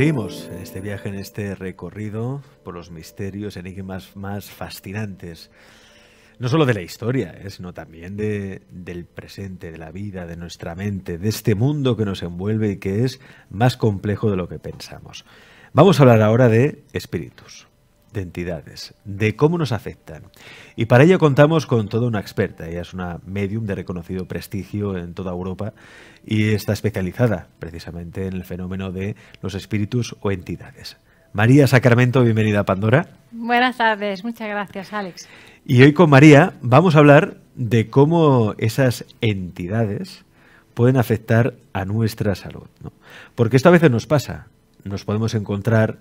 Seguimos en este viaje, en este recorrido por los misterios, enigmas más fascinantes, no solo de la historia, ¿eh? sino también de, del presente, de la vida, de nuestra mente, de este mundo que nos envuelve y que es más complejo de lo que pensamos. Vamos a hablar ahora de espíritus de entidades, de cómo nos afectan. Y para ello contamos con toda una experta. Ella es una medium de reconocido prestigio en toda Europa y está especializada precisamente en el fenómeno de los espíritus o entidades. María Sacramento, bienvenida a Pandora. Buenas tardes, muchas gracias, Alex. Y hoy con María vamos a hablar de cómo esas entidades pueden afectar a nuestra salud. Porque esto a veces nos pasa. Nos podemos encontrar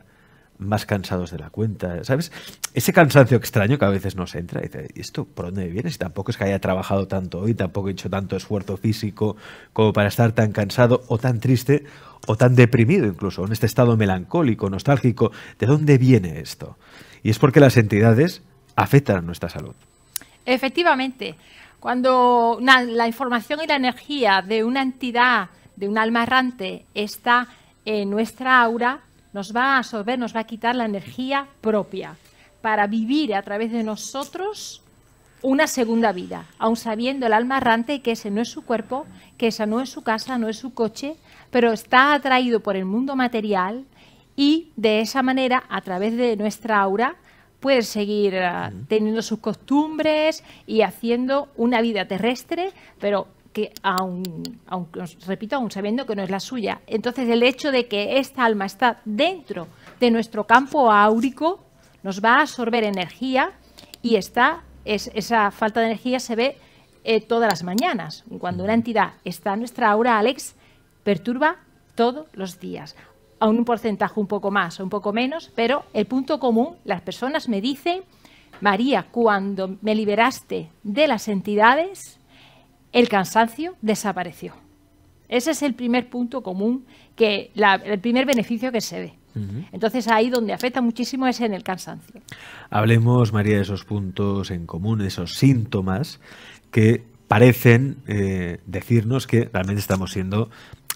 más cansados de la cuenta, ¿sabes? Ese cansancio extraño que a veces nos entra, y dice, ¿y esto por dónde viene? Si tampoco es que haya trabajado tanto hoy, tampoco he hecho tanto esfuerzo físico como para estar tan cansado o tan triste o tan deprimido incluso, en este estado melancólico, nostálgico, ¿de dónde viene esto? Y es porque las entidades afectan nuestra salud. Efectivamente, cuando la información y la energía de una entidad, de un alma errante, está en nuestra aura, nos va a absorber, nos va a quitar la energía propia para vivir a través de nosotros una segunda vida, aun sabiendo el alma errante que ese no es su cuerpo, que esa no es su casa, no es su coche, pero está atraído por el mundo material y de esa manera, a través de nuestra aura, puede seguir ah, teniendo sus costumbres y haciendo una vida terrestre, pero que aún, repito, aún sabiendo que no es la suya. Entonces, el hecho de que esta alma está dentro de nuestro campo áurico nos va a absorber energía y está, es, esa falta de energía se ve eh, todas las mañanas. Cuando una entidad está en nuestra aura, Alex, perturba todos los días. A un porcentaje un poco más o un poco menos, pero el punto común, las personas me dicen, María, cuando me liberaste de las entidades, el cansancio desapareció. Ese es el primer punto común, que el primer beneficio que se ve. Entonces ahí donde afecta muchísimo es en el cansancio. Hablemos, María, de esos puntos en común, esos síntomas que parecen eh, decirnos que realmente estamos siendo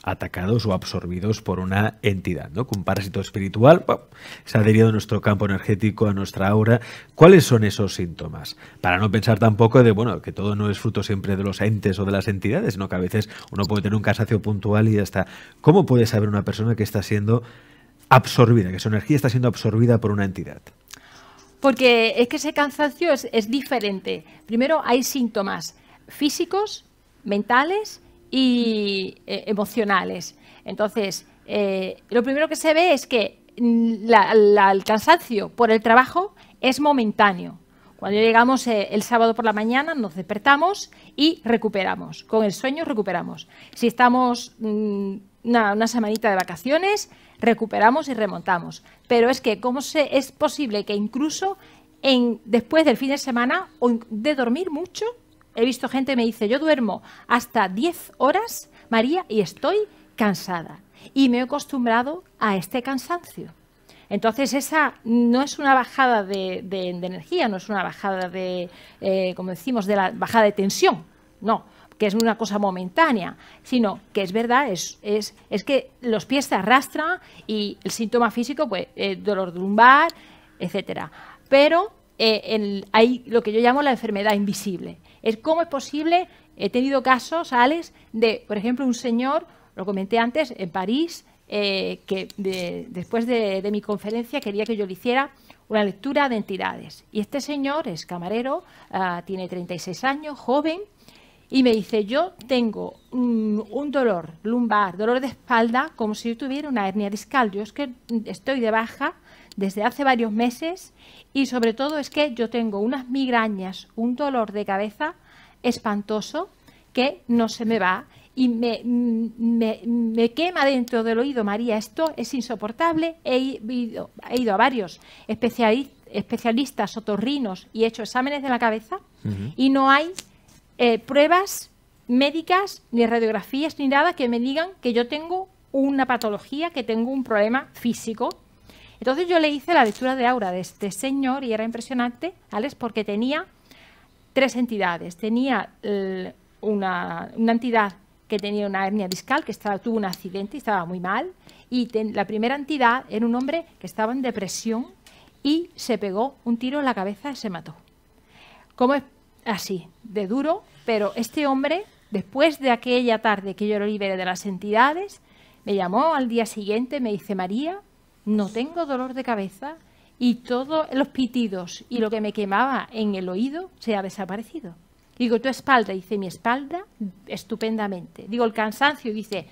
atacados o absorbidos por una entidad, ¿no? Un parásito espiritual se ha adherido a nuestro campo energético, a nuestra aura. ¿Cuáles son esos síntomas? Para no pensar tampoco de, bueno, que todo no es fruto siempre de los entes o de las entidades, sino que a veces uno puede tener un cansancio puntual y ya está. ¿Cómo puede saber una persona que está siendo absorbida, que su energía está siendo absorbida por una entidad? Porque es que ese cansancio es diferente. Primero hay síntomas físicos, mentales y eh, emocionales. Entonces, eh, lo primero que se ve es que mm, el cansancio por el trabajo es momentáneo. Cuando llegamos eh, el sábado por la mañana nos despertamos y recuperamos. Con el sueño recuperamos. Si estamos mm, una, semanita de vacaciones, recuperamos y remontamos. Pero es que cómo se, es posible que incluso en, después del fin de semana o de dormir mucho, He visto gente que me dice, yo duermo hasta 10 horas, María, y estoy cansada. Y me he acostumbrado a este cansancio. Entonces, esa no es una bajada de, energía, no es una bajada de, eh, como decimos, de la bajada de tensión, no, que es una cosa momentánea, sino que es verdad, es, es, que los pies se arrastran y el síntoma físico, pues, dolor de lumbar, etcétera. Pero eh, hay lo que yo llamo la enfermedad invisible, es cómo es posible, he tenido casos, Alex, de, por ejemplo, un señor, lo comenté antes, en París, eh, que después de, mi conferencia quería que yo le hiciera una lectura de entidades. Y este señor es camarero, ah, tiene 36 años, joven, y me dice, yo tengo un, mm, un, dolor lumbar, dolor de espalda, como si yo tuviera una hernia discal. Yo es que estoy de baja desde hace varios meses y sobre todo es que yo tengo unas migrañas, un dolor de cabeza espantoso que no se me va y me, mm, me, quema dentro del oído, María, esto es insoportable. He ido, he ido a varios especialistas o otorrinos y he hecho exámenes de la cabeza y no hay eh, pruebas médicas, ni radiografías, ni nada que me digan que yo tengo una patología, que tengo un problema físico. Entonces yo le hice la lectura de aura de este señor y era impresionante, Alex, porque tenía tres entidades. Tenía una, entidad que tenía una hernia discal, que estaba, tuvo un accidente y estaba muy mal. Y la primera entidad era un hombre que estaba en depresión y se pegó un tiro en la cabeza y se mató. ¿Cómo es así? De duro, pero este hombre, después de aquella tarde que yo lo liberé de las entidades, me llamó al día siguiente, me dice María, no tengo dolor de cabeza y todos los pitidos y lo que me quemaba en el oído se ha desaparecido. Digo, tu espalda, dice mi espalda, estupendamente. Digo, el cansancio, dice,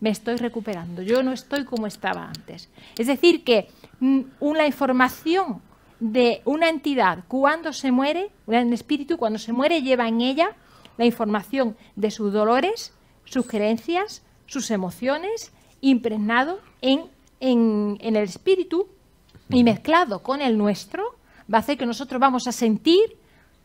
me estoy recuperando, yo no estoy como estaba antes. Es decir, que mm, una información de una entidad cuando se muere, un espíritu cuando se muere lleva en ella la información de sus dolores, sus creencias, sus emociones, impregnado en en, el espíritu y mezclado con el nuestro, va a hacer que nosotros vamos a sentir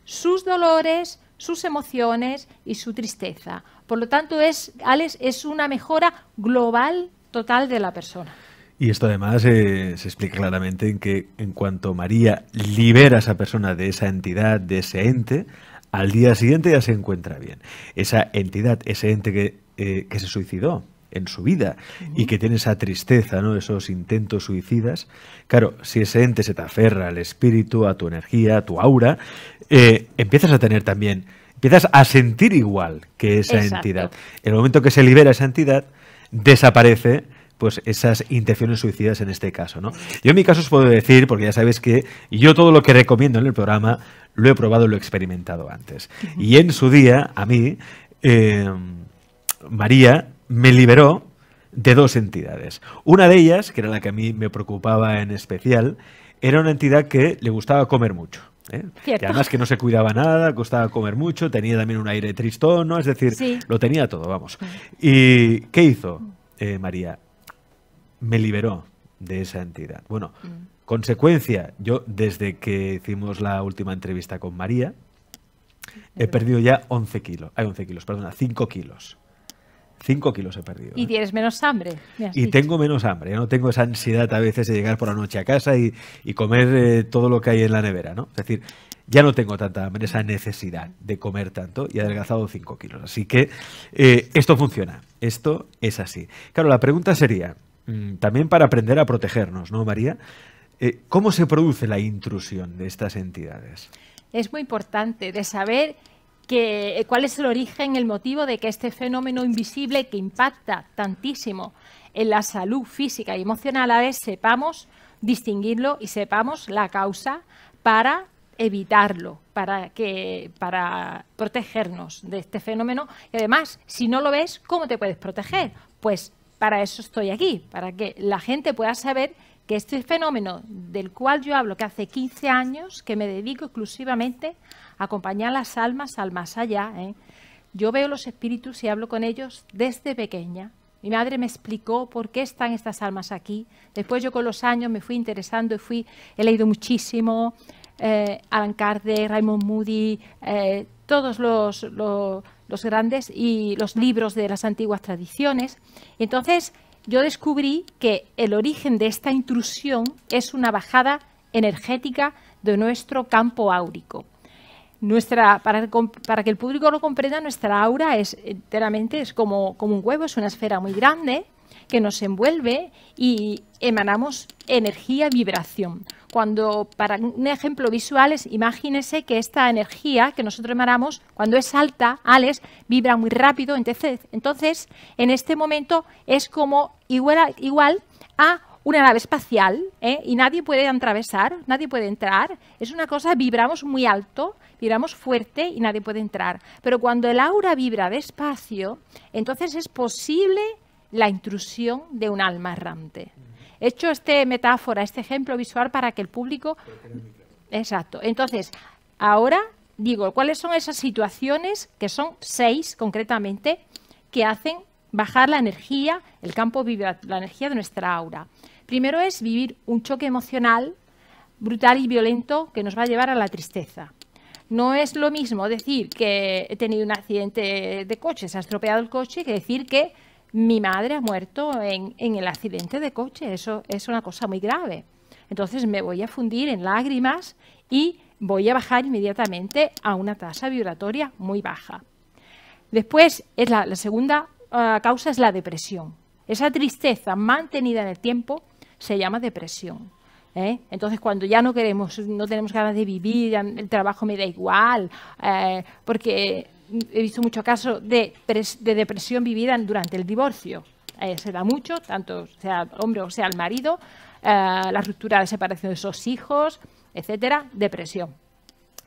sus dolores, sus emociones y su tristeza. Por lo tanto, es, Alex, es una mejora global total de la persona. Y esto además eh, se explica claramente en que en cuanto María libera a esa persona de esa entidad, de ese ente, al día siguiente ya se encuentra bien. Esa entidad, ese ente que, eh, que se suicidó, en su vida y que tiene esa tristeza, esos intentos suicidas, claro, si ese ente se te aferra al espíritu, a tu energía, a tu aura, eh, empiezas a tener también, empiezas a sentir igual que esa entidad. En el momento que se libera esa entidad, desaparece pues esas intenciones suicidas en este caso. Yo en mi caso os puedo decir, porque ya sabéis que yo todo lo que recomiendo en el programa lo he probado, lo he experimentado antes. Y en su día, a mí, eh, María me liberó de dos entidades. Una de ellas, que era la que a mí me preocupaba en especial, era una entidad que le gustaba comer mucho. ¿eh? además que no se cuidaba nada, costaba comer mucho, tenía también un aire tristón, ¿no? Es decir, lo tenía todo, vamos. ¿Y qué hizo eh, María? Me liberó de esa entidad. Bueno, mm. consecuencia, yo desde que hicimos la última entrevista con María, he perdido ya 11 kilos, hay 11 kilos, perdona, 5 kilos. 5 kilos he perdido. Y ¿eh? tienes menos hambre. Y tengo menos hambre, ya no tengo esa ansiedad a veces de llegar por la noche a casa y, comer eh, todo lo que hay en la nevera, ¿no? Es decir, ya no tengo tanta hambre, esa necesidad de comer tanto y he adelgazado 5 kilos. Así que eh, esto funciona, esto es así. Claro, la pregunta sería, mm, también para aprender a protegernos, ¿no, María? ¿Cómo se produce la intrusión de estas entidades? Es muy importante de saber eh, cuál es el origen, el motivo de que este fenómeno invisible que impacta tantísimo en la salud física y emocional a vez sepamos distinguirlo y sepamos la causa para evitarlo, para, que, para protegernos de este fenómeno. Y además, si no lo ves, ¿cómo te puedes proteger? Pues para eso estoy aquí, para que la gente pueda saber que este fenómeno del cual yo hablo, que hace 15 años que me dedico exclusivamente a acompañar las almas al más allá, ¿eh? yo veo los espíritus y hablo con ellos desde pequeña. Mi madre me explicó por qué están estas almas aquí. Después yo con los años me fui interesando y fui, he leído muchísimo, eh, Alan Kardec, Raymond Moody, eh, todos los, los, grandes y los libros de las antiguas tradiciones. Entonces, yo descubrí que el origen de esta intrusión es una bajada energética de nuestro campo áurico. Nuestra, para, para, que el público lo comprenda, nuestra aura es enteramente es como, como un huevo, es una esfera muy grande que nos envuelve y emanamos energía, vibración. Cuando, para un ejemplo visual, es, imagínese que esta energía que nosotros emanamos, cuando es alta, Alex, vibra muy rápido. Entonces, entonces en este momento es como igual a, igual a una nave espacial ¿eh? y nadie puede atravesar, nadie puede entrar. Es una cosa, vibramos muy alto, vibramos fuerte y nadie puede entrar. Pero cuando el aura vibra despacio, entonces es posible la intrusión de un alma errante. He hecho este metáfora, este ejemplo visual para que el público... Exacto. Entonces, ahora digo, ¿cuáles son esas situaciones, que son seis concretamente, que hacen bajar la energía, el campo vibratorio, la energía de nuestra aura? Primero es vivir un choque emocional brutal y violento que nos va a llevar a la tristeza. No es lo mismo decir que he tenido un accidente de coche, se ha estropeado el coche, que decir que mi madre ha muerto en, el accidente de coche, eso es una cosa muy grave. Entonces me voy a fundir en lágrimas y voy a bajar inmediatamente a una tasa vibratoria muy baja. Después, es la, segunda ah, causa es la depresión. Esa tristeza mantenida en el tiempo se llama depresión. ¿eh? Entonces, cuando ya no queremos, no tenemos ganas de vivir, el trabajo me da igual, eh, porque he visto mucho caso de, depresión vivida durante el divorcio. Eh, se da mucho, tanto sea el hombre o sea el marido, eh, la ruptura de separación de sus hijos, etcétera, depresión.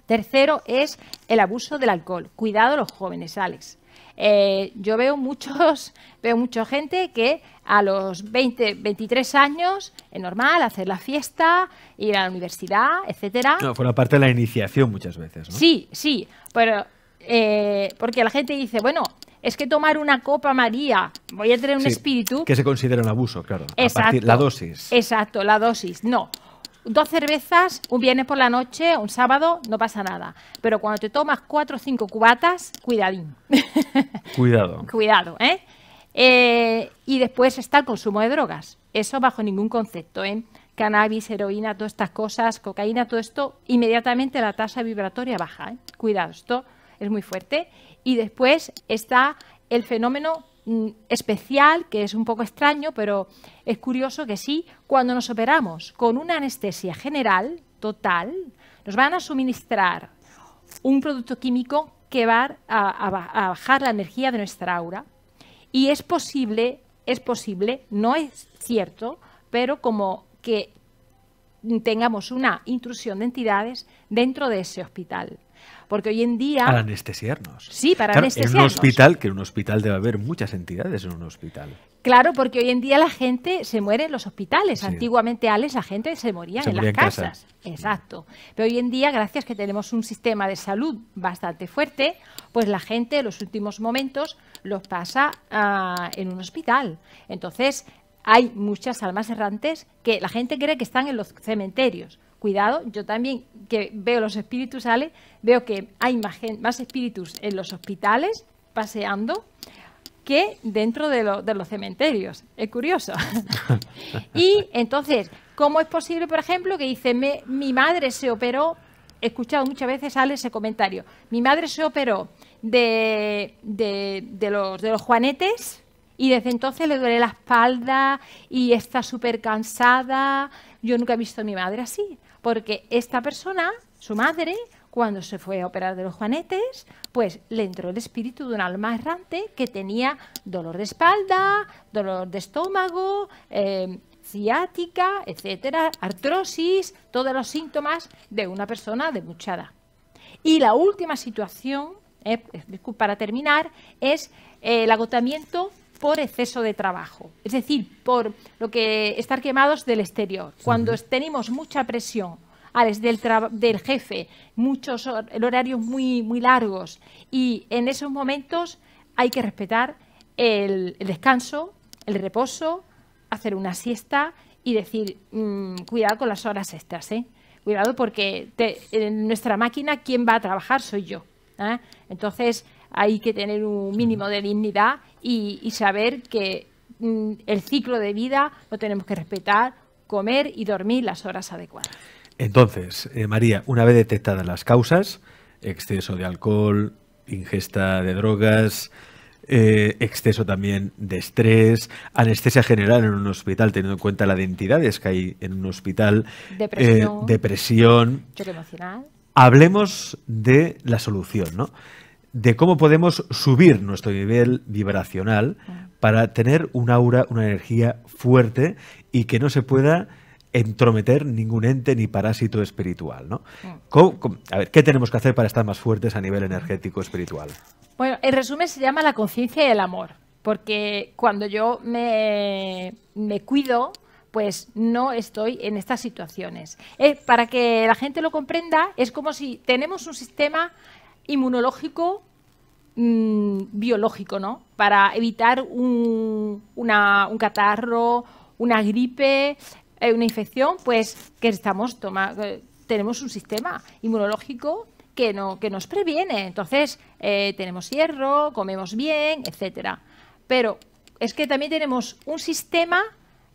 Tercero es el abuso del alcohol. Cuidado los jóvenes, Alex. Eh, yo veo muchos, veo mucha gente que a los 20, 23 años es normal hacer la fiesta, ir a la universidad, etcétera. No, la parte de la iniciación muchas veces, ¿no? Sí, sí, pero eh, porque la gente dice, bueno, es que tomar una copa María, voy a tener un espíritu. Que se considera un abuso, claro. Exacto. A la dosis. Exacto, la dosis. No. Dos cervezas, un viernes por la noche, un sábado, no pasa nada. Pero cuando te tomas cuatro o cinco cubatas, cuidadín. Cuidado. Cuidado, ¿eh? ¿eh? Y después está el consumo de drogas. Eso bajo ningún concepto, ¿eh? Cannabis, heroína, todas estas cosas, cocaína, todo esto, inmediatamente la tasa vibratoria baja, ¿eh? Cuidado, esto es muy fuerte. Y después está el fenómeno mm, especial, que es un poco extraño, pero es curioso que sí, cuando nos operamos con una anestesia general, total, nos van a suministrar un producto químico que va a, bajar la energía de nuestra aura. Y es posible, es posible, no es cierto, pero como que tengamos una intrusión de entidades dentro de ese hospital. Porque hoy en día... Para anestesiarnos. Sí, para anestesiarnos. En un hospital, que en un hospital debe haber muchas entidades en un hospital. Claro, porque hoy en día la gente se muere en los hospitales. Antiguamente, Alex, la gente se moría en las casas. Exacto. Pero hoy en día, gracias que tenemos un sistema de salud bastante fuerte, pues la gente en los últimos momentos los pasa ah, en un hospital. Entonces, hay muchas almas errantes que la gente cree que están en los cementerios, cuidado, yo también que veo los espíritus, Ale, veo que hay más, espíritus en los hospitales paseando que dentro de, los cementerios. Es curioso. y entonces, ¿cómo es posible, por ejemplo, que dice, mi madre se operó, he escuchado muchas veces, Ale, ese comentario, mi madre se operó de, los, de los juanetes y desde entonces le duele la espalda y está súper cansada. Yo nunca he visto a mi madre así porque esta persona, su madre, cuando se fue a operar de los juanetes, pues le entró el espíritu de un alma errante que tenía dolor de espalda, dolor de estómago, em, ciática, etcétera, artrosis, todos los síntomas de una persona debuchada. Y la última situación, eh, eh, para terminar, es el agotamiento por exceso de trabajo, es decir, por lo que estar quemados del exterior. Cuando tenemos mucha presión ah, del, del jefe, muchos horarios muy, muy largos y en esos momentos hay que respetar el, descanso, el reposo, hacer una siesta y decir, mm, cuidado con las horas extras, ¿eh? cuidado porque en nuestra máquina quien va a trabajar soy yo. ¿eh? Entonces hay que tener un mínimo de dignidad y, saber que mm, el ciclo de vida lo tenemos que respetar, comer y dormir las horas adecuadas. Entonces, eh, María, una vez detectadas las causas, exceso de alcohol, ingesta de drogas, eh, exceso también de estrés, anestesia general en un hospital, teniendo en cuenta las identidades que hay en un hospital, eh, depresión, emocional. Hablemos de la solución, ¿no? de cómo podemos subir nuestro nivel vibracional para tener un aura, una energía fuerte y que no se pueda entrometer ningún ente ni parásito espiritual. ¿no? a ver, ¿qué tenemos que hacer para estar más fuertes a nivel energético espiritual? Bueno, en resumen se llama la conciencia y el amor, porque cuando yo me, me cuido, pues no estoy en estas situaciones. Eh, para que la gente lo comprenda, es como si tenemos un sistema inmunológico mm, biológico, ¿no? Para evitar un, un catarro, una gripe, eh, una infección, pues que estamos eh, tenemos un sistema inmunológico que, no, que nos previene. Entonces, eh, tenemos hierro, comemos bien, etcétera. Pero es que también tenemos un sistema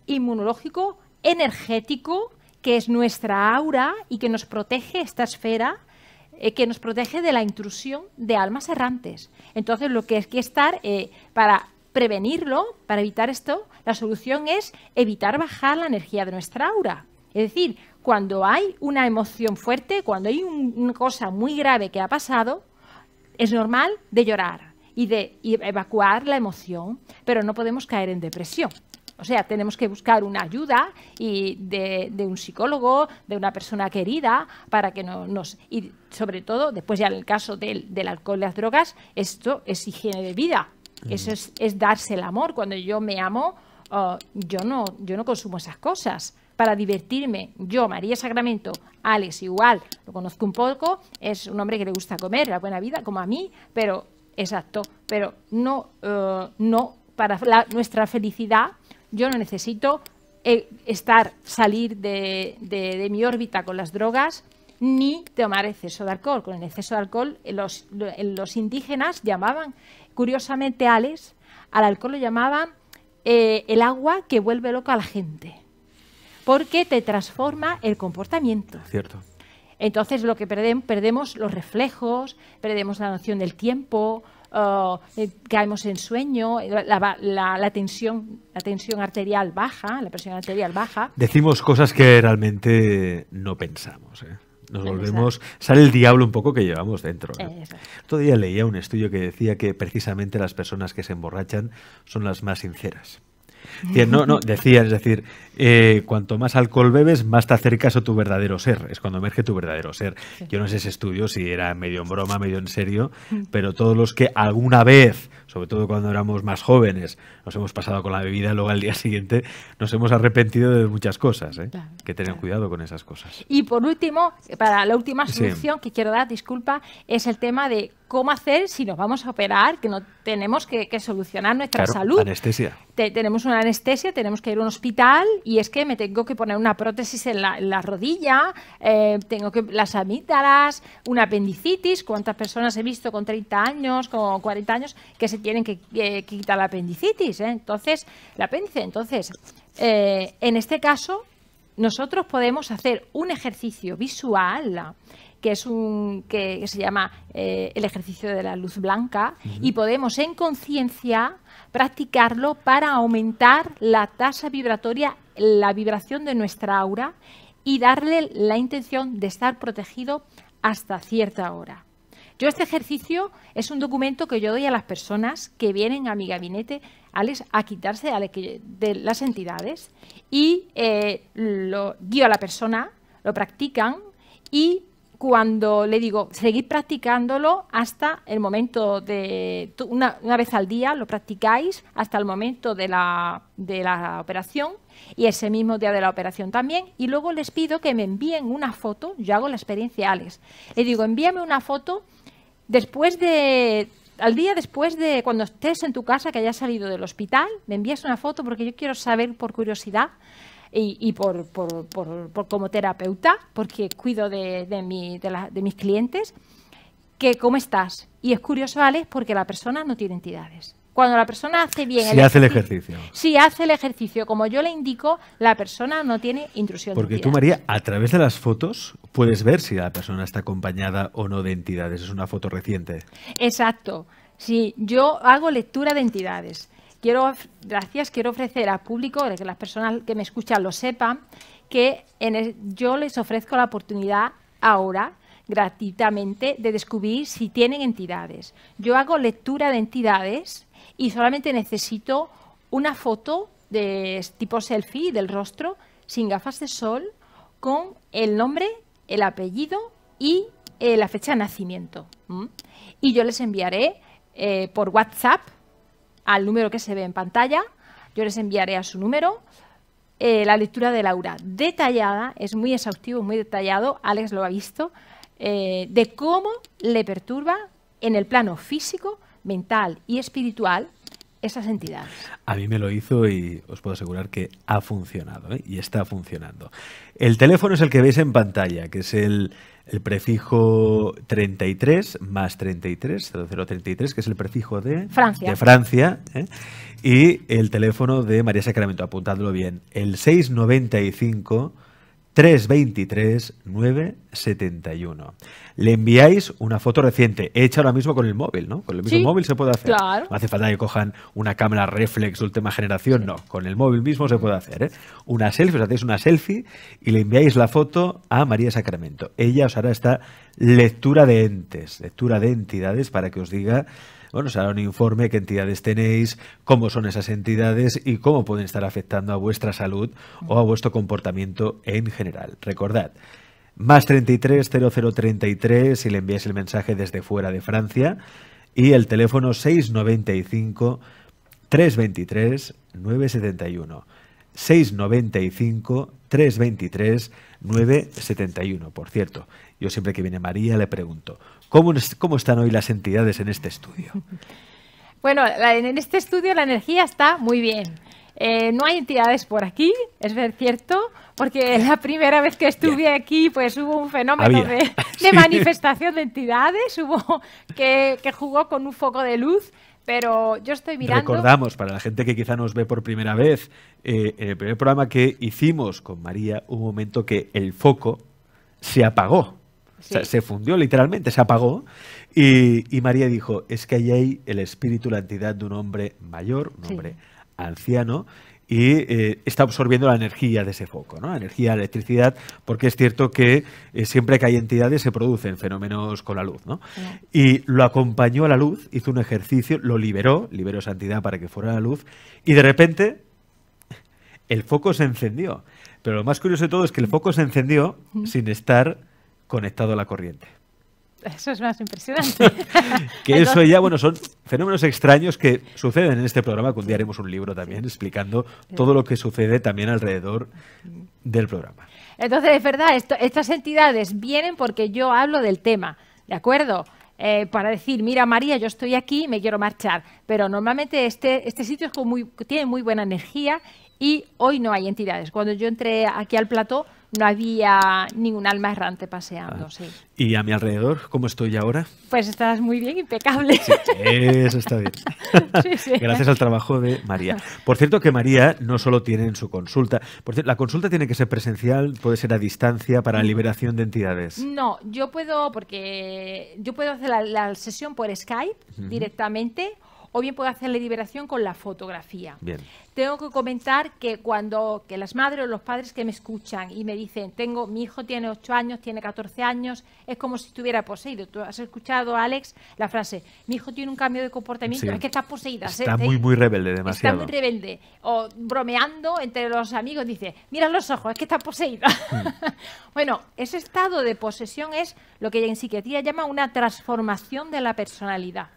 inmunológico energético que es nuestra aura y que nos protege esta esfera eh, que nos protege de la intrusión de almas errantes. Entonces, lo que hay que estar eh, para prevenirlo, para evitar esto, la solución es evitar bajar la energía de nuestra aura. Es decir, cuando hay una emoción fuerte, cuando hay una cosa muy grave que ha pasado, es normal de llorar y de evacuar la emoción, pero no podemos caer en depresión. O sea, tenemos que buscar una ayuda y de, un psicólogo, de una persona querida, para que no, nos... Y sobre todo, después ya en el caso del, alcohol y las drogas, esto es higiene de vida. Eso es, darse el amor. Cuando yo me amo, oh, yo, no, yo no consumo esas cosas para divertirme. Yo, María Sacramento, Alex igual, lo conozco un poco, es un hombre que le gusta comer, la buena vida, como a mí, pero exacto, pero no, eh, no para nuestra felicidad yo no necesito eh, estar, salir de, mi órbita con las drogas ni tomar exceso de alcohol. Con el exceso de alcohol eh, los, eh, los indígenas llamaban, curiosamente, ales, al alcohol lo llamaban el agua que vuelve loca a la gente, porque te transforma el comportamiento. Cierto. Entonces lo que perdemos, perdemos los reflejos, perdemos la noción del tiempo, Oh, eh, caemos en sueño, la, la, tensión, tensión arterial baja, la presión arterial baja. Decimos cosas que realmente no pensamos. ¿eh? Nos volvemos, sale el diablo un poco que llevamos dentro. ¿eh? Todavía leía un estudio que decía que precisamente las personas que se emborrachan son las más sinceras. No, no, decía, es decir, eh, cuanto más alcohol bebes, más te acercas a tu verdadero ser. Es cuando emerge tu verdadero ser. Yo no sé ese estudio si era medio en broma, medio en serio, mm. pero todos los que alguna vez, sobre todo cuando éramos más jóvenes, nos hemos pasado con la bebida, luego al día siguiente nos hemos arrepentido de muchas cosas. ¿eh? que tener cuidado con esas cosas. Y por último, para la última solución que quiero dar, disculpa, es el tema de cómo hacer si nos vamos a operar, que no tenemos que, solucionar nuestra claro, salud. Anestesia. tenemos una anestesia, tenemos que ir a un hospital y es que me tengo que poner una prótesis en la, rodilla, eh, tengo que las amígdalas, una apendicitis. ¿Cuántas personas he visto con 30 años, con 40 años, que se tienen que, quitar la apendicitis? ¿eh? Entonces, la apéndice. Entonces, eh, en este caso, nosotros podemos hacer un ejercicio visual que, es un, que, se llama eh, el ejercicio de la luz blanca, y podemos en conciencia practicarlo para aumentar la tasa vibratoria, la vibración de nuestra aura y darle la intención de estar protegido hasta cierta hora. Yo este ejercicio es un documento que yo doy a las personas que vienen a mi gabinete a quitarse de las entidades y eh, lo guío a la persona, lo practican y cuando le digo, seguid practicándolo hasta el momento de, una, vez al día lo practicáis hasta el momento de la, de la operación y ese mismo día de la operación también. Y luego les pido que me envíen una foto, yo hago la experiencia Alex, le digo, envíame una foto después de, al día después de cuando estés en tu casa, que hayas salido del hospital, me envías una foto porque yo quiero saber por curiosidad y, por, por, por, como terapeuta, porque cuido de, de, mi, de, mis clientes, que cómo estás. Y es curioso, vale porque la persona no tiene entidades. Cuando la persona hace bien si hace el ejercicio. Si hace el ejercicio, como yo le indico, la persona no tiene intrusión. Porque tú, María, a través de las fotos puedes ver si la persona está acompañada o no de entidades. Es una foto reciente. Exacto. Sí, yo hago lectura de entidades quiero, gracias, quiero ofrecer al público, que las personas que me escuchan lo sepan, que yo les ofrezco la oportunidad ahora gratuitamente de descubrir si tienen entidades. Yo hago lectura de entidades y solamente necesito una foto de tipo selfie del rostro sin gafas de sol con el nombre, el apellido y eh, la fecha de nacimiento. Y yo les enviaré eh, por WhatsApp al número que se ve en pantalla. Yo les enviaré a su número eh, la lectura de Laura detallada, es muy exhaustivo, muy detallado, Alex lo ha visto, eh, de cómo le perturba en el plano físico, mental y espiritual esas entidades. A mí me lo hizo y os puedo asegurar que ha funcionado ¿eh? y está funcionando. El teléfono es el que veis en pantalla, que es el el prefijo 33 más 33, 0033, que es el prefijo de Francia. ¿eh? Y el teléfono de María Sacramento, apuntadlo bien, el 695. 323-971. Le enviáis una foto reciente, hecha ahora mismo con el móvil, ¿no? Con el mismo móvil se puede hacer. No hace falta que cojan una cámara reflex de última generación, no. Con el móvil mismo se puede hacer, ¿eh? Una selfie, os hacéis una selfie y le enviáis la foto a María Sacramento. Ella os hará esta lectura de entes, lectura de entidades para que os diga bueno, os hará un informe qué entidades tenéis, cómo son esas entidades y cómo pueden estar afectando a vuestra salud o a vuestro comportamiento en general. Recordad, más 33 si le enviáis el mensaje desde fuera de Francia y el teléfono 695 323 971. 695 323 971. Por cierto, yo siempre que viene María le pregunto, ¿Cómo, están hoy las entidades en este estudio? Bueno, en este estudio la energía está muy bien. Eh, no hay entidades por aquí, es cierto, porque la primera vez que estuve aquí pues hubo un fenómeno de, manifestación de entidades, hubo que, jugó con un foco de luz pero yo estoy mirando. Recordamos, para la gente que quizá nos ve por primera vez, eh, en el primer programa que hicimos con María, un momento que el foco se apagó se fundió literalmente, se apagó. Y, María dijo, es que ahí hay el espíritu, la entidad de un hombre mayor, un hombre anciano, y eh, está absorbiendo la energía de ese foco, ¿no? energía, electricidad, porque es cierto que eh, siempre que hay entidades se producen fenómenos con la luz. ¿no? Y lo acompañó a la luz, hizo un ejercicio, lo liberó, liberó esa entidad para que fuera la luz, y de repente el foco se encendió. Pero lo más curioso de todo es que el foco se encendió sin estar conectado a la corriente. Eso es más impresionante. que eso ya, bueno, son fenómenos extraños que suceden en este programa, un haremos un libro también explicando todo lo que sucede también alrededor del programa. Entonces, es verdad, estas entidades vienen porque yo hablo del tema, ¿de acuerdo? Eh, para decir, mira María, yo estoy aquí, me quiero marchar. Pero normalmente este, este sitio es como muy, tiene muy buena energía y hoy no hay entidades. Cuando yo entré aquí al plató, no había ningún alma errante paseando. Ah. Sí. ¿Y a mi alrededor cómo estoy ahora? Pues estás muy bien, impecable. eso está bien. Gracias al trabajo de María. Por cierto que María no solo tiene en su consulta, por la consulta tiene que ser presencial, puede ser a distancia para mm. liberación de entidades. No, yo puedo porque yo puedo hacer la, sesión por Skype directamente o bien puedo hacerle liberación con la fotografía. Tengo que comentar que cuando las madres o los padres que me escuchan y me dicen, tengo, mi hijo tiene 8 años, tiene 14 años, es como si estuviera poseído. Tú has escuchado, Alex, la frase, mi hijo tiene un cambio de comportamiento, es que está poseída. Está muy, eh, muy rebelde, demasiado. Está muy rebelde. O bromeando entre los amigos, dice, mira los ojos, es que está poseída. Mm. bueno, ese estado de posesión es lo que en psiquiatría llama una transformación de la personalidad.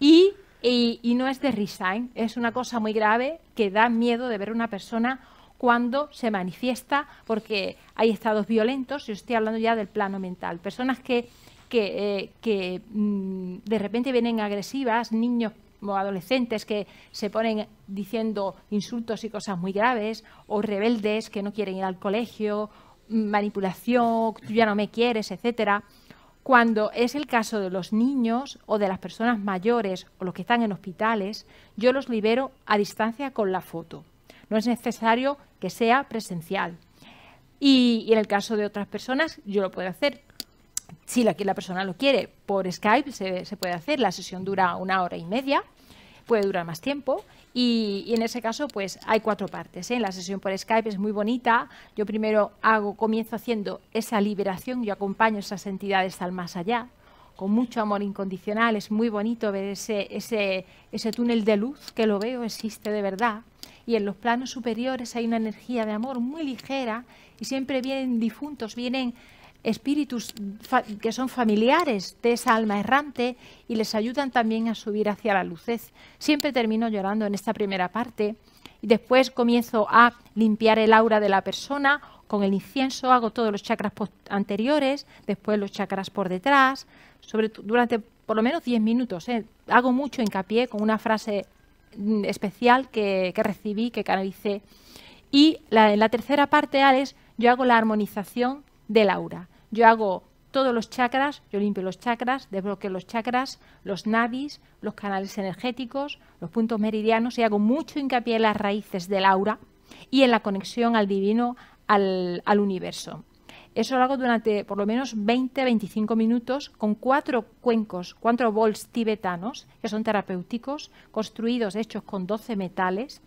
Y y, no es de resign, es una cosa muy grave que da miedo de ver a una persona cuando se manifiesta, porque hay estados violentos, y estoy hablando ya del plano mental, personas que, eh, mm, de repente vienen agresivas, niños o adolescentes que se ponen diciendo insultos y cosas muy graves, o rebeldes que no quieren ir al colegio, mm, manipulación, tú ya no me quieres, etcétera. Cuando es el caso de los niños o de las personas mayores o los que están en hospitales, yo los libero a distancia con la foto. No es necesario que sea presencial. Y, en el caso de otras personas, yo lo puedo hacer. Si la, persona lo quiere, por Skype se puede hacer. La sesión dura una hora y media puede durar más tiempo y, en ese caso pues hay cuatro partes. ¿eh? La sesión por Skype es muy bonita, yo primero hago, comienzo haciendo esa liberación, yo acompaño esas entidades al más allá, con mucho amor incondicional, es muy bonito ver ese, ese, ese túnel de luz que lo veo, existe de verdad. Y en los planos superiores hay una energía de amor muy ligera y siempre vienen difuntos, vienen espíritus que son familiares de esa alma errante y les ayudan también a subir hacia la lucez. Siempre termino llorando en esta primera parte y después comienzo a limpiar el aura de la persona con el incienso, hago todos los chakras anteriores, después los chakras por detrás, durante por lo menos 10 minutos. ¿eh? Hago mucho hincapié con una frase mm, especial que, recibí, que canalicé. Y en la tercera parte, Alex, yo hago la armonización del aura. Yo hago todos los chakras, yo limpio los chakras, desbloqueo los chakras, los nadis, los canales energéticos, los puntos meridianos y hago mucho hincapié en las raíces del aura y en la conexión al divino, al, universo. Eso lo hago durante por lo menos 20-25 minutos con cuatro cuencos, cuatro bols tibetanos, que son terapéuticos, construidos, hechos con 12 metales.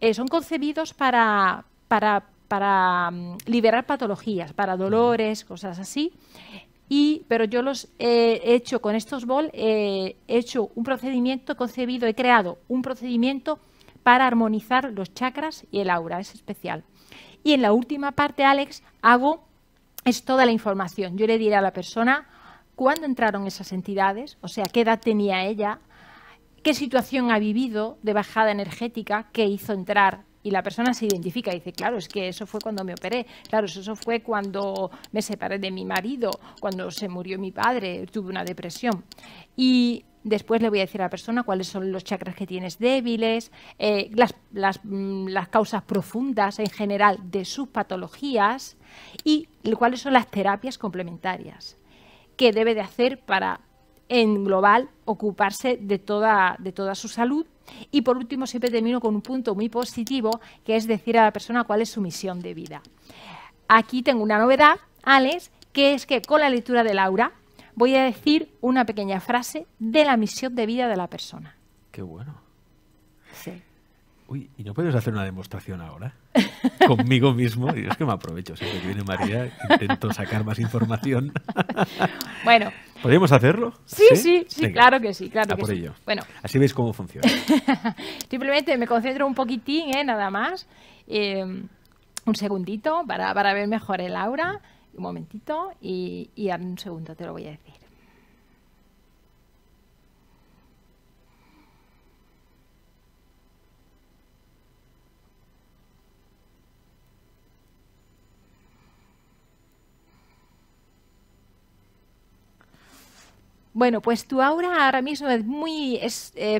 Eh, son concebidos para, para para mm, liberar patologías, para dolores, cosas así. Y, pero yo los he hecho con estos bol, eh, he hecho un procedimiento concebido, he creado un procedimiento para armonizar los chakras y el aura, es especial. Y en la última parte, Alex, hago, es toda la información. Yo le diré a la persona cuándo entraron esas entidades, o sea, qué edad tenía ella, qué situación ha vivido de bajada energética que hizo entrar y la persona se identifica y dice, claro, es que eso fue cuando me operé, claro, eso fue cuando me separé de mi marido, cuando se murió mi padre, tuve una depresión. Y Después le voy a decir a la persona cuáles son los chakras que tienes débiles, eh, mm, las, causas profundas en general de sus patologías y cuáles son las terapias complementarias que debe de hacer para en global ocuparse de toda, de toda su salud y por último, siempre termino con un punto muy positivo, que es decir a la persona cuál es su misión de vida. Aquí tengo una novedad, Alex, que es que con la lectura de Laura voy a decir una pequeña frase de la misión de vida de la persona. Qué bueno. Sí. Uy, ¿y no puedes hacer una demostración ahora? Conmigo mismo. Y es que me aprovecho. Siempre que viene María intento sacar más información. bueno, ¿Podríamos hacerlo? Sí, sí, sí, claro que sí, claro que sí. Bueno. Así veis cómo funciona. Simplemente me concentro un poquitín, ¿eh? nada más. Em, un segundito para, ver mejor el aura. Un momentito y, y un segundo te lo voy a decir. Bueno, pues tu aura ahora mismo es muy. Eh,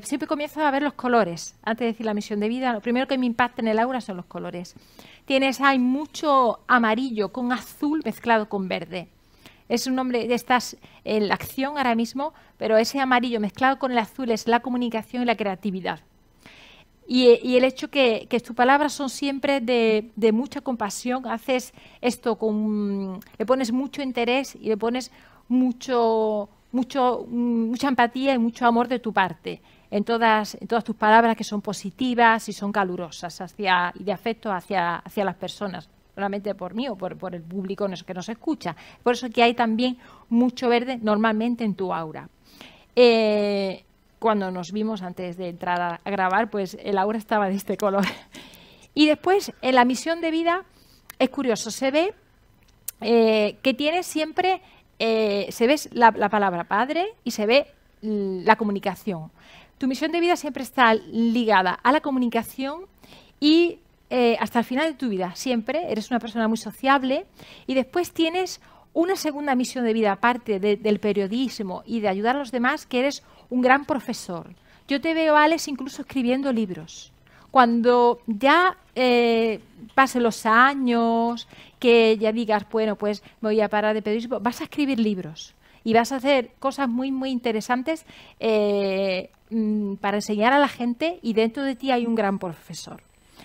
siempre comienzo a ver los colores. Antes de decir la misión de vida, lo primero que me impacta en el aura son los colores. Tienes, hay mucho amarillo con azul mezclado con verde. Es un nombre… estás en la acción ahora mismo, pero ese amarillo mezclado con el azul es la comunicación y la creatividad. Y, eh, el hecho que, tus palabras son siempre de, de mucha compasión, haces esto con. le pones mucho interés y le pones mucho Mm, mucha empatía y mucho amor de tu parte en todas, todas tus palabras que son positivas y son calurosas hacia, y de afecto hacia, hacia las personas solamente por mí o por, el público que nos escucha. Por eso que hay también mucho verde normalmente en tu aura. Eh, cuando nos vimos antes de entrar a, grabar, pues el aura estaba de este color. Y después, en la misión de vida, es curioso, se ve eh, que tienes siempre eh, se ve la, palabra padre y se ve la comunicación. Tu misión de vida siempre está ligada a la comunicación y eh, hasta el final de tu vida siempre eres una persona muy sociable y después tienes una segunda misión de vida aparte del periodismo y de ayudar a los demás que eres un gran profesor. Yo te veo, Alex, incluso escribiendo libros. Cuando ya eh, pasen los años, que ya digas, bueno, pues voy a parar de periodismo, vas a escribir libros y vas a hacer cosas muy, muy interesantes eh, mm, para enseñar a la gente y dentro de ti hay un gran profesor.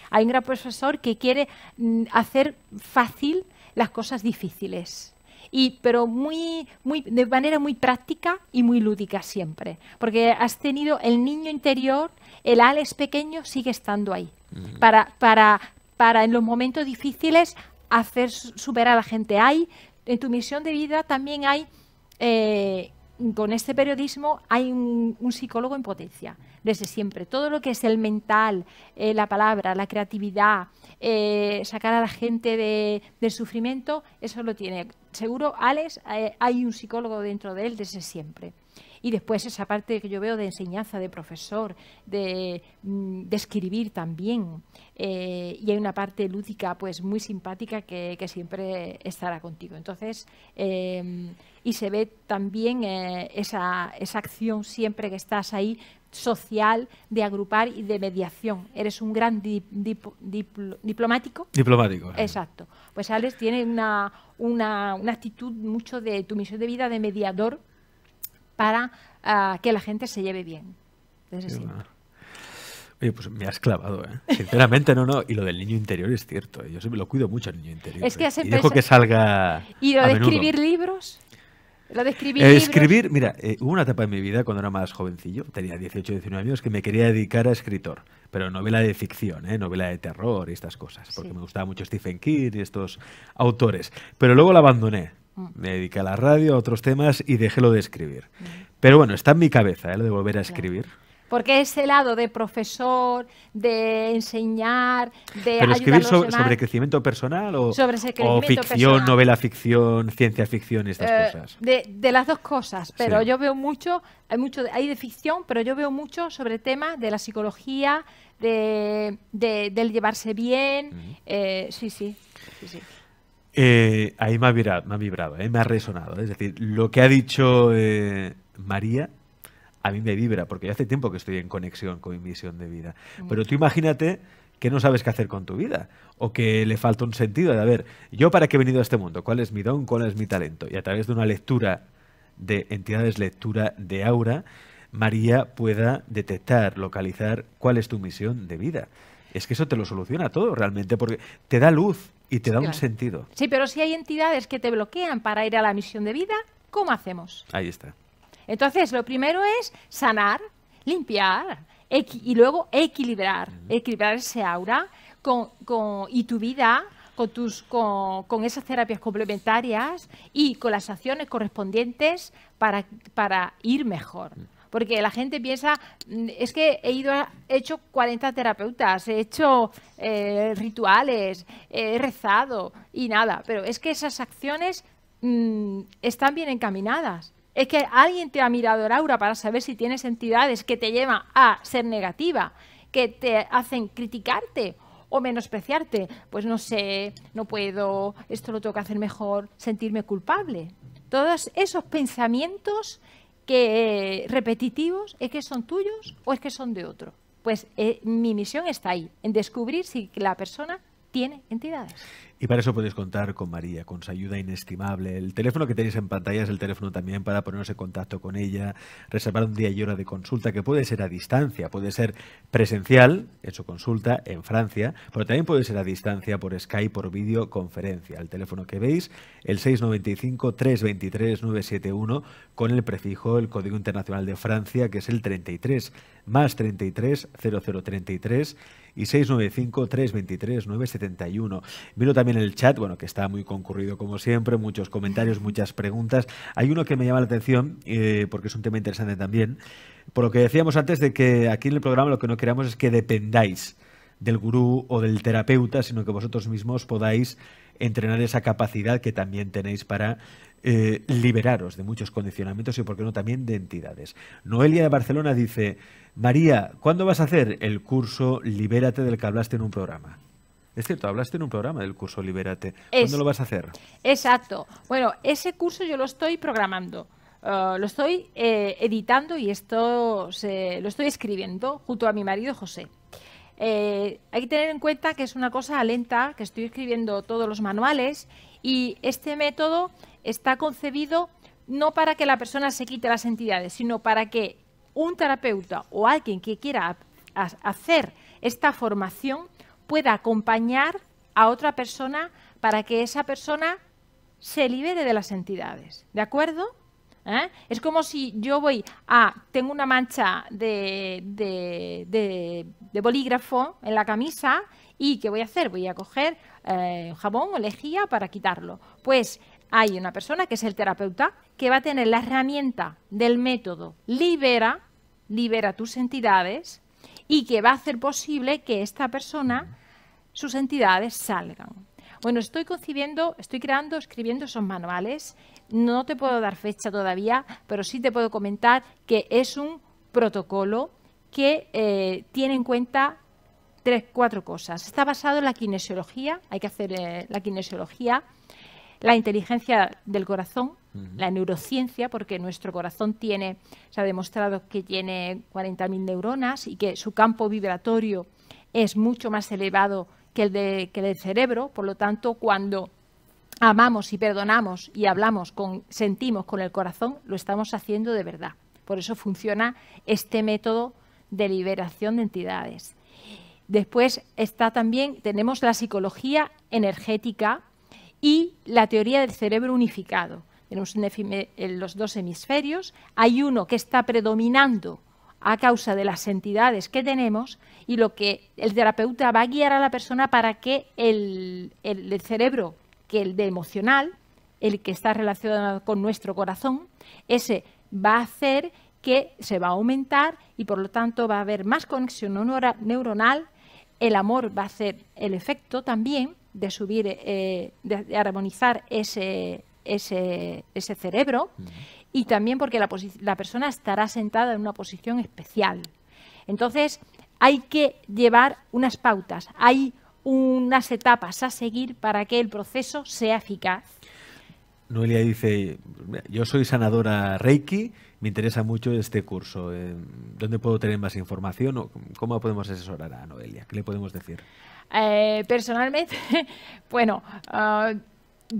Hay un gran profesor que quiere mm, hacer fácil las cosas difíciles. Y, pero muy, muy, de manera muy práctica y muy lúdica siempre. Porque has tenido el niño interior, el Alex pequeño sigue estando ahí. Para, para, para en los momentos difíciles hacer superar a la gente. Hay, en tu misión de vida también hay, eh, con este periodismo, hay un, psicólogo en potencia, desde siempre. Todo lo que es el mental, eh, la palabra, la creatividad, eh, sacar a la gente de, del sufrimiento, eso lo tiene. Seguro, Alex, hay un psicólogo dentro de él desde siempre. Y después esa parte que yo veo de enseñanza, de profesor, de, mm, escribir también. Eh, y hay una parte lúdica pues muy simpática que, siempre estará contigo. Entonces, eh, y se ve también eh, esa, esa acción siempre que estás ahí social, de agrupar y de mediación. Eres un gran diplomático. Diplomático. Exacto. Pues Alex tiene una, una, actitud mucho de tu misión de vida de mediador para ah, que la gente se lleve bien. Desde Oye, pues me has clavado, ¿eh? Sinceramente, no, no. Y lo del niño interior es cierto. ¿eh? Yo lo cuido mucho el niño interior. Es que ¿eh? y dejo que salga. ¿Y lo de escribir libros? Lo de escribir. Eh, mira, hubo una etapa en mi vida cuando era más jovencillo, tenía 18, 19 años, que me quería dedicar a escritor, pero novela de ficción, novela de terror y estas cosas, porque me gustaba mucho Stephen King y estos autores. Pero luego la abandoné me mm. dediqué a la radio, a otros temas y dejé lo de escribir. Mm. Pero bueno, está en mi cabeza ¿eh? lo de volver a escribir. Porque ese lado de profesor, de enseñar, de. ¿Pero escribir sobre, crecimiento personal o, sobre ficción, novela ficción, ciencia ficción estas eh, cosas? De, las dos cosas, pero yo veo mucho, hay mucho, hay de ficción, pero yo veo mucho sobre temas de la psicología, de, del llevarse bien. Eh, sí, sí, sí, sí. Eh, ahí me ha vibrado, me ha, eh, me ha resonado. Es decir, lo que ha dicho eh, María a mí me vibra, porque hace tiempo que estoy en conexión con mi misión de vida. Pero tú imagínate que no sabes qué hacer con tu vida o que le falta un sentido de, a ver, yo para qué he venido a este mundo, cuál es mi don, cuál es mi talento. Y a través de una lectura de entidades, lectura de aura, María pueda detectar, localizar cuál es tu misión de vida. Es que eso te lo soluciona todo realmente, porque te da luz, y te da un sentido. Sí, pero si hay entidades que te bloquean para ir a la misión de vida, ¿cómo hacemos? Ahí está. Entonces, lo primero es sanar, limpiar y luego equilibrar. Equilibrar ese aura y tu vida con, tus, con, esas terapias complementarias y con las acciones correspondientes para, para ir mejor porque la gente piensa, mm, es que he ido, hecho 40 terapeutas, he hecho eh, rituales, eh, he rezado y nada, pero es que esas acciones mm, están bien encaminadas. Es que alguien te ha mirado el aura para saber si tienes entidades que te llevan a ser negativa, que te hacen criticarte o menospreciarte. Pues no sé, no puedo, esto lo tengo que hacer mejor, sentirme culpable. Todos esos pensamientos que eh, repetitivos es que son tuyos o es que son de otro. Pues eh, mi misión está ahí, en descubrir si la persona tiene entidades. Y para eso podéis contar con María, con su ayuda inestimable. El teléfono que tenéis en pantalla es el teléfono también para poneros en contacto con ella, reservar un día y hora de consulta que puede ser a distancia, puede ser presencial hecho consulta en Francia, pero también puede ser a distancia por Skype, por videoconferencia. El teléfono que veis, el 695-323-971, con el prefijo, el Código Internacional de Francia, que es el 33, más 33 0033 y 695-323-971. Vino también el chat, bueno, que está muy concurrido como siempre, muchos comentarios, muchas preguntas. Hay uno que me llama la atención, eh, porque es un tema interesante también, por lo que decíamos antes de que aquí en el programa lo que no queremos es que dependáis del gurú o del terapeuta, sino que vosotros mismos podáis entrenar esa capacidad que también tenéis para eh, liberaros de muchos condicionamientos y, por qué no, también de entidades. Noelia de Barcelona dice, María, ¿cuándo vas a hacer el curso Libérate del que hablaste en un programa? Es cierto, hablaste en un programa del curso Libérate. ¿Cuándo lo vas a hacer? Exacto. Bueno, ese curso yo lo estoy programando. Eh, lo estoy eh, editando y esto lo estoy escribiendo junto a mi marido José. hay que tener en cuenta que es una cosa lenta, que estoy escribiendo todos los manuales y este método está concebido no para que la persona se quite las entidades, sino para que un terapeuta o alguien que quiera hacer esta formación pueda acompañar a otra persona para que esa persona se libere de las entidades. ¿De acuerdo? ¿Eh? Es como si yo voy a, tengo una mancha de, bolígrafo en la camisa y ¿qué voy a hacer? Voy a coger eh, jabón o lejía para quitarlo. Pues hay una persona que es el terapeuta que va a tener la herramienta del método libera, libera tus entidades y que va a hacer posible que esta persona, sus entidades salgan. Bueno, estoy concibiendo, estoy creando, escribiendo esos manuales. No te puedo dar fecha todavía, pero sí te puedo comentar que es un protocolo que eh, tiene en cuenta tres, cuatro cosas. Está basado en la kinesiología, hay que hacer eh, la kinesiología la inteligencia del corazón, la neurociencia, porque nuestro corazón tiene, se ha demostrado que tiene 40.000 neuronas y que su campo vibratorio es mucho más elevado que el, de, del cerebro. Por lo tanto, cuando amamos y perdonamos y hablamos, con, sentimos con el corazón, lo estamos haciendo de verdad. Por eso funciona este método de liberación de entidades. Después está también, tenemos la psicología energética, y la teoría del cerebro unificado. Tenemos los dos hemisferios, hay uno que está predominando a causa de las entidades que tenemos y lo que el terapeuta va a guiar a la persona para que el, cerebro, que el de emocional, el que está relacionado con nuestro corazón, ese va a hacer que se va a aumentar y por lo tanto va a haber más conexión neuronal, el amor va a hacer el efecto también de subir, eh, de, armonizar ese, ese, cerebro y también porque la, la persona estará sentada en una posición especial. Entonces, hay que llevar unas pautas, hay unas etapas a seguir para que el proceso sea eficaz. Noelia dice, yo soy sanadora Reiki, me interesa mucho este curso. Eh, ¿Dónde puedo tener más información o cómo podemos asesorar a Noelia? ¿Qué le podemos decir? Eh, personalmente, bueno, ah,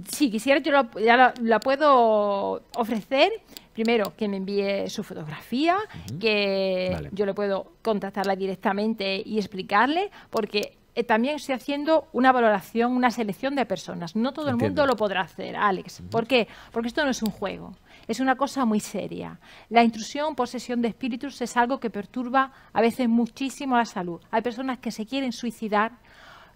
si quisiera yo la, la, puedo ofrecer. Primero, que me envíe su fotografía, que yo le puedo contactarla directamente y explicarle, porque eh, también estoy haciendo una valoración, una selección de personas. No todo el mundo lo podrá hacer, Alex. ¿Por qué? Porque esto no es un juego, es una cosa muy seria. La intrusión, posesión de espíritus es algo que perturba a veces muchísimo la salud. Hay personas que se quieren suicidar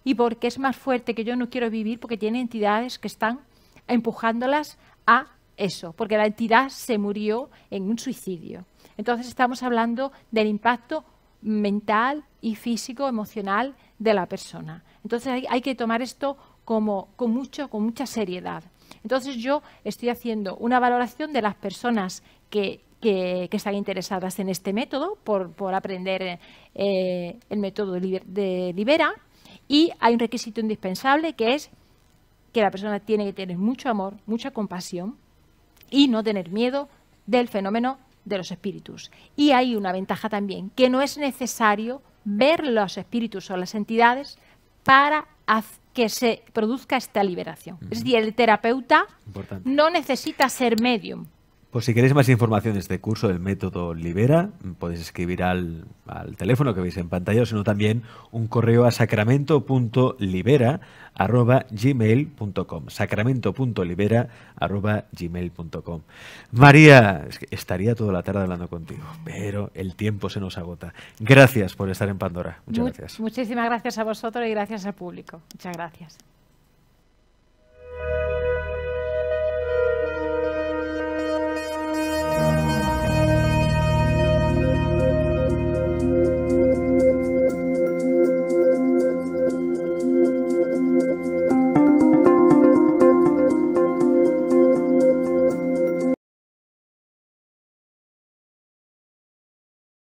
y porque es más fuerte que yo no quiero vivir porque tiene entidades que están empujándolas a eso, porque la entidad se murió en un suicidio. Entonces estamos hablando del impacto mental y físico, emocional de la persona. Entonces hay, que tomar esto como, con, mucho, con mucha seriedad. Entonces yo estoy haciendo una valoración de las personas que, están interesadas en este método por, aprender eh, el método de Libera y hay un requisito indispensable que es que la persona tiene que tener mucho amor, mucha compasión y no tener miedo del fenómeno de los espíritus. Y hay una ventaja también, que no es necesario ver los espíritus o las entidades para que se produzca esta liberación. Es decir, el terapeuta no necesita ser medium. Pues si queréis más información de este curso del método Libera, podéis escribir al, teléfono que veis en pantalla, sino también un correo a sacramento.libera.gmail.com sacramento.libera.gmail.com María, estaría toda la tarde hablando contigo, pero el tiempo se nos agota. Gracias por estar en Pandora. Muchas gracias. Muchísimas gracias a vosotros y gracias al público. Muchas gracias.